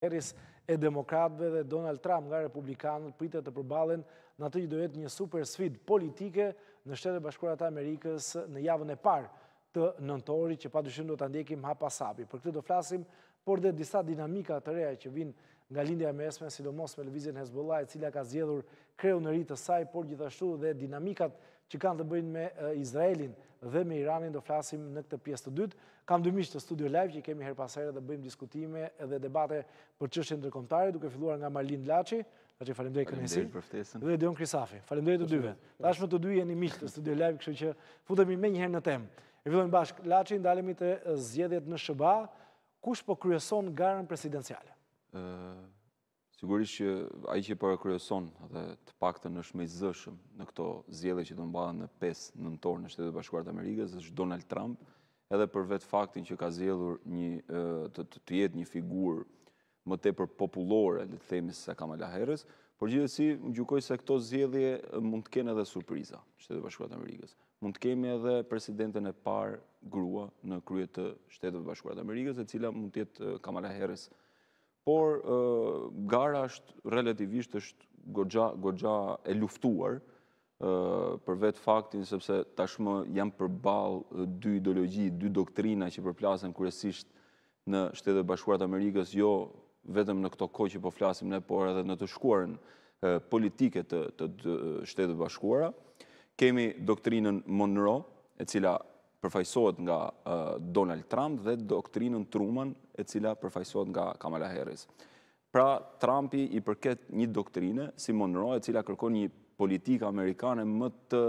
Harris e demokratëve dhe Donald Trump nga republikanët pritet të përballen në atë që do jetë një super sfidë politike në Shtetet e Bashkuara të Amerikës në javën e parë të nëntorit që padyshim do ta ndjekim hap pas hapi. Për këtë do flasim, por dhe disa dinamika të reja që vijnë nga lindja me mesme, sidomos me lëvizjen Hezbollah, e cila ka zgjedhur kreun e ri të saj, por gjithashtu dhe dinamikat që kanë të bëjnë me Izraelin dhe me Iranin do flasim në këtë pjesë të dytë. Kam dy miqtë të Studio Live që i kemi herë pas here bëjmë diskutime dhe debate për çështjen ndërkombëtare duke filluar nga Marlin Llaçi, tash i falenderoj kënaqësi. Dhe Dion Krisafi, falenderoj të dyve. Tashmë të dy jeni miqtë të Studio Live, kështu që futemi me një në temë. E fillojmë bashkë Laci, ndalemi te zgjedhjet në SBA, kush po kryeson garën presidenciale? Sigurisht që a i që i përre kryeson dhe të pak të në i zëshëm në këto zjele që të mbada në pes në në torë në shtetët bashkuartë Amerikës, është Donald Trump, edhe për vetë faktin që ka zjelur të jetë një figur më te për populore, dhe të themi se Kamala Harris, por gjithësi, më gjukoj se këto zjele mund të kene edhe surpriza në shtetët bashkuartë Amerikës. Mund të kemi edhe presidentin e par grua në kryet të shtetët bashkuartë Amerikës, e cila mund të jetë Kamala Harris por gara është relativisht është gogja e luftuar, për vetë faktin sepse tashmë jam përbalë dy ideologi, dy doktrina që përplasën kërësisht në shtetët bashkuarët Amerikës, jo vetëm në këto koqë që po flasim ne, por edhe në të shkuarën politike të shtetët bashkuara, Kemi doktrinën Monroe, e cila përfajsohet nga Donald Trump dhe doktrinën Truman e cila përfajsohet nga Kamala Harris. Pra, Trumpi i përket një doktrine, si Monroe, e cila kërkon një politikë amerikane më të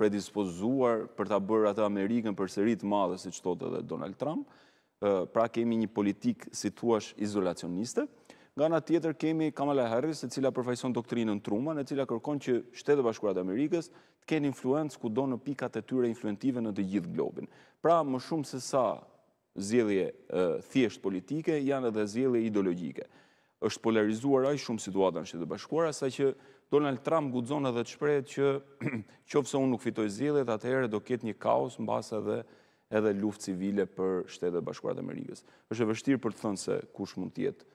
predispozuar për të bërë atë Amerikën për sërit madhe, si qëtote dhe Donald Trump. Pra, kemi një politikë situash izolacioniste, Nga nga tjetër kemi Kamala Harris, e cila përfajson doktrinën Truman, e cila kërkon që shtetë bashkurat Amerikës të kenë influencë ku do në pikat e tyre influentive në të gjithë globin. Pra, më shumë se sa zjelje thjesht politike, janë edhe zjelje ideologike. është polarizuar aj shumë situatën shtetë bashkurat, sa që Donald Trump gudzon edhe të shprejt që qofë se unë nuk fitoj zjelje, të atëherë do ketë një kaos në basa dhe edhe luft civile për shtetë bashkurat Amerikës. është e vështirë për të thënë se kush mund tjetë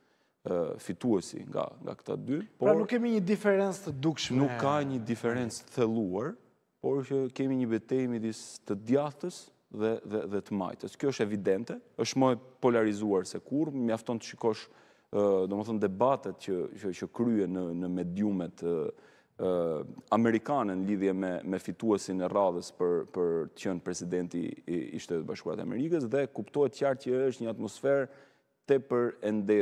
fituesi nga, nga këta dy. Pra por, pra nuk kemi një diferencë të dukshme. Nuk ka një diferencë të theluar, por që kemi një betejmi disë të djathës dhe, dhe, të majtës. Kjo është evidente, është më polarizuar se kur, mi afton të shikosh debatët debatet që, që, kryje në, në mediumet Amerikanën lidhje me, me fituesin e radhës për, për të qënë presidenti i, shtetë shtetet e Amerikës dhe kuptohet qartë që është një atmosferë të për ende